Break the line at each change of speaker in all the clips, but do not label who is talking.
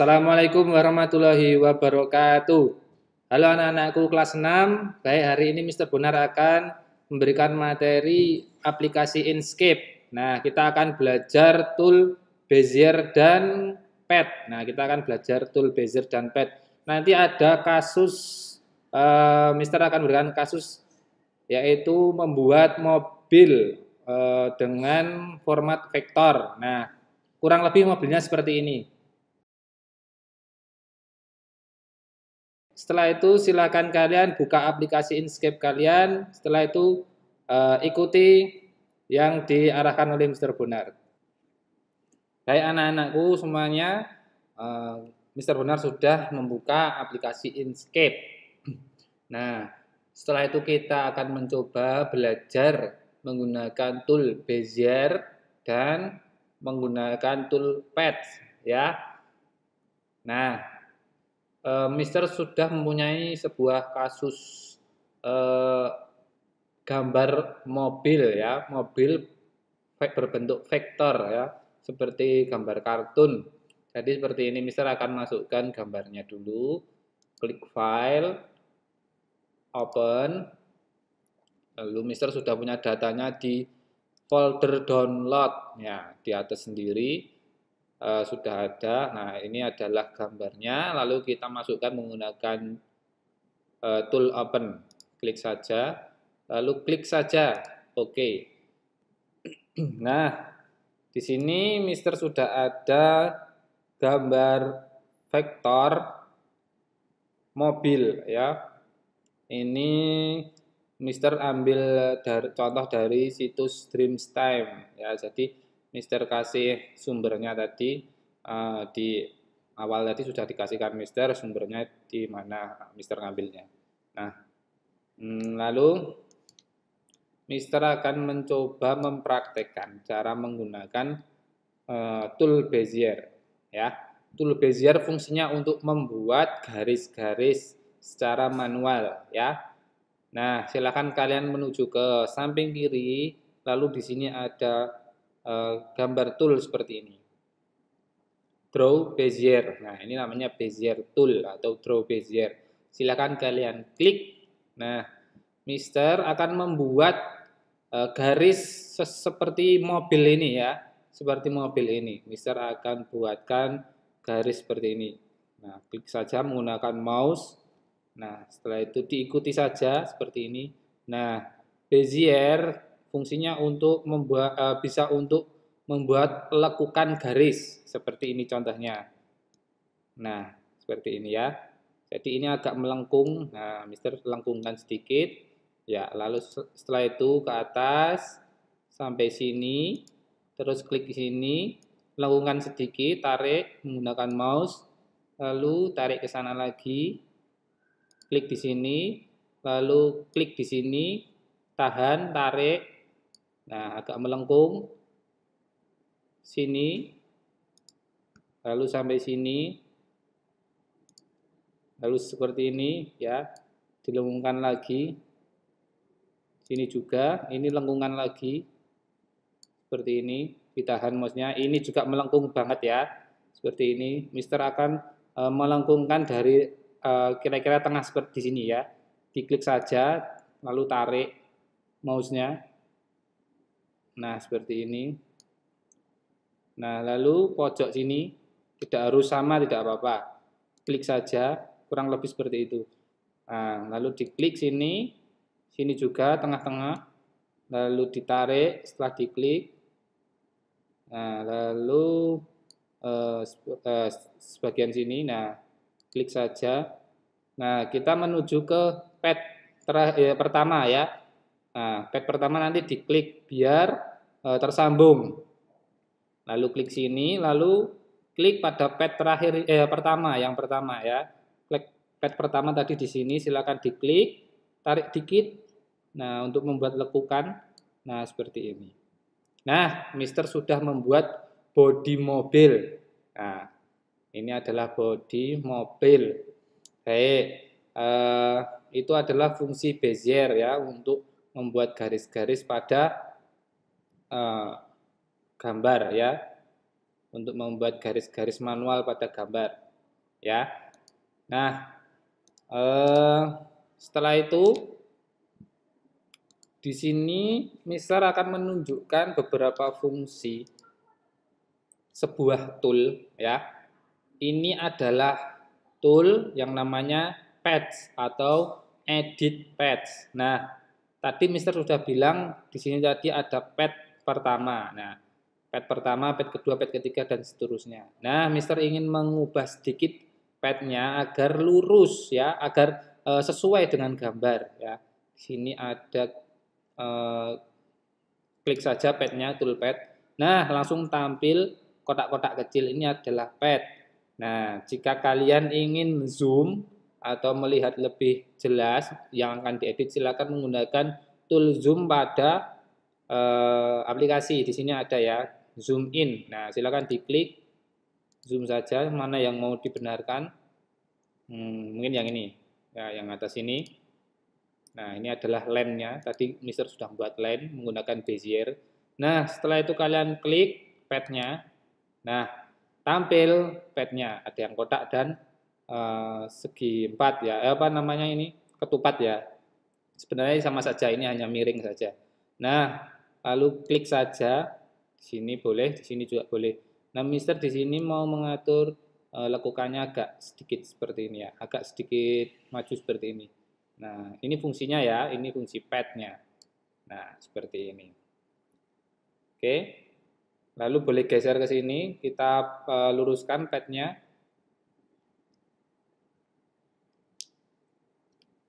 Assalamualaikum warahmatullahi wabarakatuh. Halo anak-anakku kelas 6. Baik, hari ini Mr. Bonar akan memberikan materi aplikasi Inkscape. Nah, kita akan belajar tool Bezier dan Pet. Nah, kita akan belajar tool Bezier dan Pet. Nanti ada kasus, uh, Mister akan memberikan kasus, yaitu membuat mobil uh, dengan format vektor. Nah, kurang lebih mobilnya seperti ini. Setelah itu silakan kalian buka aplikasi Inkscape kalian. Setelah itu uh, ikuti yang diarahkan oleh Mr. Bonar. Baik anak-anakku semuanya, uh, eh, Mr. Bonar sudah membuka aplikasi Inkscape. Nah, setelah itu kita akan mencoba belajar menggunakan tool Bezier dan menggunakan tool Patch ya. Nah, Eh, mister sudah mempunyai sebuah kasus eh, gambar mobil ya, mobil berbentuk vektor ya, seperti gambar kartun. Jadi seperti ini Mister akan masukkan gambarnya dulu, klik file, open, lalu Mister sudah punya datanya di folder download ya di atas sendiri uh, sudah ada. Nah, ini adalah gambarnya. Lalu kita masukkan menggunakan uh, tool open. Klik saja. Lalu klik saja. Oke. Okay. nah, di sini Mister sudah ada gambar vektor mobil ya. Ini Mister ambil dari, contoh dari situs Dreamstime ya. Jadi Mister kasih sumbernya tadi uh, di awal tadi sudah dikasihkan Mister sumbernya di mana Mister ngambilnya. Nah, mm, lalu Mister akan mencoba mempraktekkan cara menggunakan uh, tool Bezier. Ya, tool Bezier fungsinya untuk membuat garis-garis secara manual. Ya, nah silakan kalian menuju ke samping kiri. Lalu di sini ada Eh, gambar tool seperti ini. Draw Bezier. Nah, ini namanya Bezier tool atau Draw Bezier. Silakan kalian klik. Nah, Mister akan membuat eh, garis seperti mobil ini ya, seperti mobil ini. Mister akan buatkan garis seperti ini. Nah, klik saja menggunakan mouse. Nah, setelah itu diikuti saja seperti ini. Nah, Bezier fungsinya untuk membuat uh, bisa untuk membuat lekukan garis seperti ini contohnya. Nah, seperti ini ya. Jadi ini agak melengkung. Nah, Mister lengkungkan sedikit. Ya, lalu setelah itu ke atas sampai sini, terus klik di sini, lengkungkan sedikit, tarik menggunakan mouse, lalu tarik ke sana lagi, klik di sini, lalu klik di sini, tahan, tarik, Nah, agak melengkung sini lalu sampai sini lalu seperti ini ya, dilengkungkan lagi. Sini juga, ini lengkungan lagi. Seperti ini, ditahan mouse-nya. Ini juga melengkung banget ya. Seperti ini, Mister akan e, melengkungkan dari eh, kira-kira e, tengah seperti di sini ya. Diklik saja, lalu tarik mouse-nya Nah, seperti ini. Nah, lalu pojok sini tidak harus sama, tidak apa-apa. Klik saja, kurang lebih seperti itu. Nah, lalu diklik sini, sini juga tengah-tengah, lalu ditarik setelah diklik. Nah, lalu eh, eh sebagian sini, nah klik saja. Nah, kita menuju ke pad ter, ya eh, pertama ya. Nah, pad pertama nanti diklik biar Eh, tersambung. Lalu klik sini, lalu klik pada pet terakhir eh, pertama yang pertama ya. Klik pet pertama tadi di sini silakan diklik, tarik dikit. Nah, untuk membuat lekukan. Nah, seperti ini. Nah, Mister sudah membuat body mobil. Nah, ini adalah body mobil. Baik, eh, itu adalah fungsi bezier ya untuk membuat garis-garis pada uh, gambar ya untuk membuat garis-garis manual pada gambar ya nah uh, setelah itu di sini Mister akan menunjukkan beberapa fungsi sebuah tool ya. Ini adalah tool yang namanya patch atau edit patch. Nah, tadi Mister sudah bilang di sini tadi ada patch pertama. Nah, pet pertama, pet kedua, pet ketiga, dan seterusnya. Nah, Mister ingin mengubah sedikit petnya agar lurus ya, agar e, sesuai dengan gambar ya. Sini ada e, klik saja petnya, tool pet. Nah, langsung tampil kotak-kotak kecil ini adalah pet. Nah, jika kalian ingin zoom atau melihat lebih jelas yang akan diedit, silakan menggunakan tool zoom pada uh, aplikasi. Di sini ada ya, zoom in. Nah, silakan diklik zoom saja mana yang mau dibenarkan. Hmm, mungkin yang ini. Ya, yang atas ini. Nah, ini adalah lemnya. Tadi Mister sudah buat lem menggunakan bezier. Nah, setelah itu kalian klik padnya. Nah, tampil padnya. Ada yang kotak dan uh, segi empat ya. Eh, apa namanya ini? Ketupat ya. Sebenarnya sama saja. Ini hanya miring saja. Nah, lalu klik saja di sini boleh di sini juga boleh nah mister di sini mau mengatur e, eh, lekukannya agak sedikit seperti ini ya agak sedikit maju seperti ini nah ini fungsinya ya ini fungsi padnya nah seperti ini oke lalu boleh geser ke sini kita e, luruskan padnya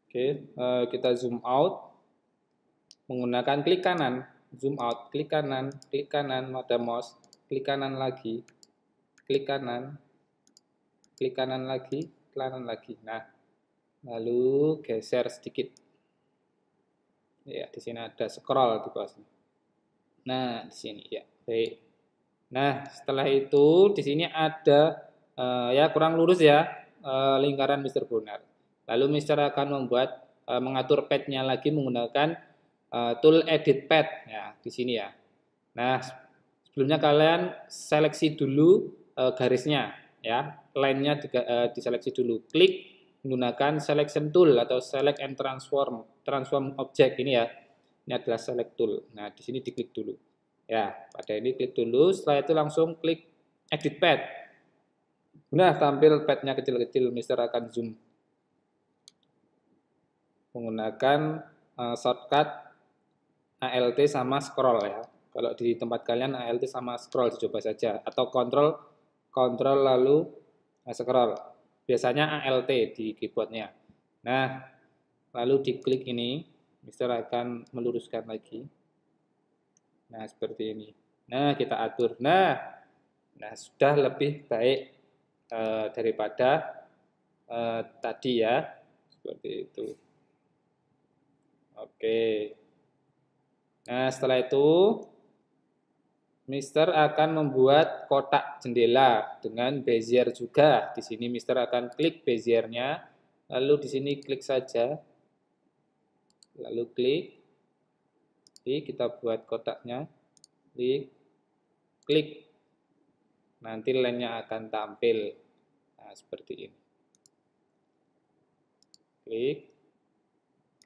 oke e, kita zoom out menggunakan klik kanan zoom out, klik kanan, klik kanan pada mouse, klik kanan lagi, klik kanan, klik kanan lagi, klik kanan lagi. Nah, lalu geser sedikit. Ya, di sini ada scroll di bawah sini. Nah, di sini ya. Baik. Nah, setelah itu di sini ada uh, ya kurang lurus ya uh, lingkaran Mister Bonar. Lalu Mister akan membuat uh, mengatur padnya lagi menggunakan uh, tool edit pad ya di sini ya. Nah, sebelumnya kalian seleksi dulu uh, garisnya ya, line-nya di, uh, eh, diseleksi dulu. Klik menggunakan selection tool atau select and transform transform object ini ya. Ini adalah select tool. Nah, di sini diklik dulu. Ya, pada ini klik dulu, setelah itu langsung klik edit pad. Nah, tampil padnya kecil-kecil, Mister akan zoom menggunakan uh, shortcut alt sama scroll ya. Kalau di tempat kalian alt sama scroll coba saja atau Control, Control lalu eh, scroll. Biasanya alt di keyboardnya. Nah, lalu diklik ini, Mister akan meluruskan lagi. Nah, seperti ini. Nah, kita atur. Nah, nah sudah lebih baik uh, daripada uh, tadi ya. Seperti itu. Oke. Okay. Nah, setelah itu Mister akan membuat kotak jendela dengan bezier juga. Di sini Mister akan klik beziernya, lalu di sini klik saja. Lalu klik. Jadi kita buat kotaknya. Klik. Klik. Nanti lainnya akan tampil. Nah, seperti ini. Klik.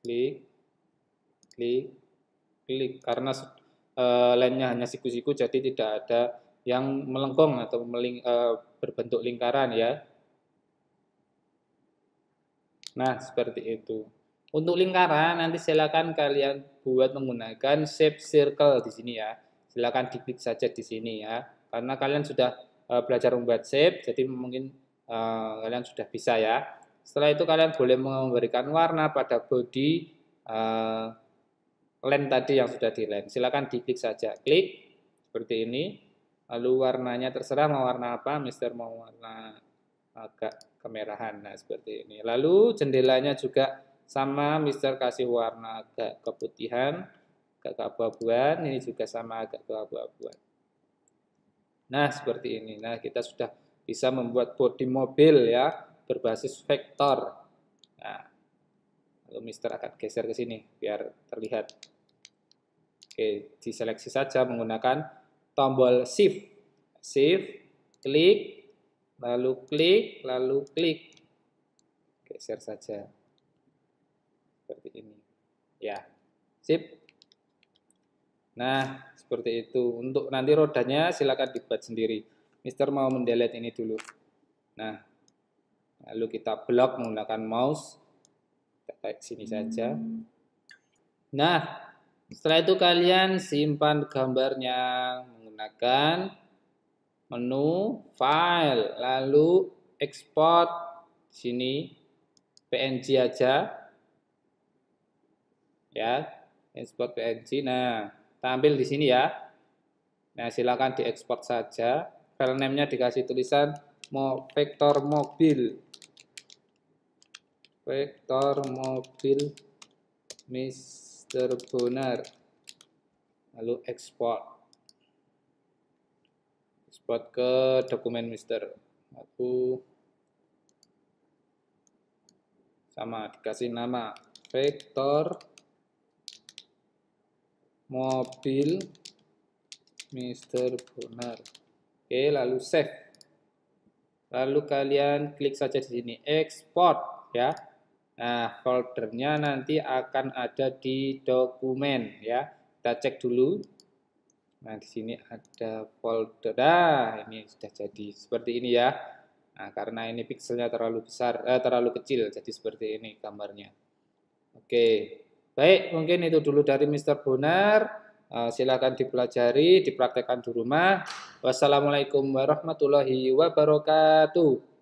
Klik. Klik klik karena uh, lainnya hanya siku-siku jadi tidak ada yang melengkung atau meling, uh, berbentuk lingkaran ya. Nah, seperti itu. Untuk lingkaran nanti silakan kalian buat menggunakan shape circle di sini ya. Silakan diklik saja di sini ya. Karena kalian sudah uh, belajar membuat shape, jadi mungkin uh, kalian sudah bisa ya. Setelah itu kalian boleh memberikan warna pada body uh, Len tadi yang sudah di Len, Silakan diklik saja. Klik seperti ini. Lalu warnanya terserah mau warna apa. Mister mau warna agak kemerahan. Nah, seperti ini. Lalu jendelanya juga sama. Mister kasih warna agak keputihan, agak keabu-abuan. Ini juga sama agak keabu-abuan. Nah, seperti ini. Nah, kita sudah bisa membuat bodi mobil ya berbasis vektor. Nah, lalu Mister akan geser ke sini biar terlihat Oke, diseleksi saja menggunakan tombol shift. Shift, klik, lalu klik, lalu klik. Geser saja. Seperti ini. Ya, sip. Nah, seperti itu. Untuk nanti rodanya silakan dibuat sendiri. Mister mau mendelete ini dulu. Nah, lalu kita blok menggunakan mouse. Kita sini saja. Hmm. Nah, setelah itu kalian simpan gambarnya menggunakan menu file lalu export sini PNG aja ya export PNG nah tampil di sini ya nah silakan diekspor saja file name-nya dikasih tulisan mo vektor mobil vektor mobil miss terbenar lalu export export ke dokumen mister aku sama dikasih nama vektor mobil Mister Bonar oke lalu save lalu kalian klik saja di sini export ya Nah, foldernya nanti akan ada di dokumen ya. Kita cek dulu. Nah, di sini ada folder. Nah, ini sudah jadi seperti ini ya. Nah, karena ini pixelnya terlalu besar, eh, terlalu kecil, jadi seperti ini gambarnya. Oke, baik mungkin itu dulu dari Mr. Bonar. Uh, silakan dipelajari, dipraktekkan di rumah. Wassalamualaikum warahmatullahi wabarakatuh.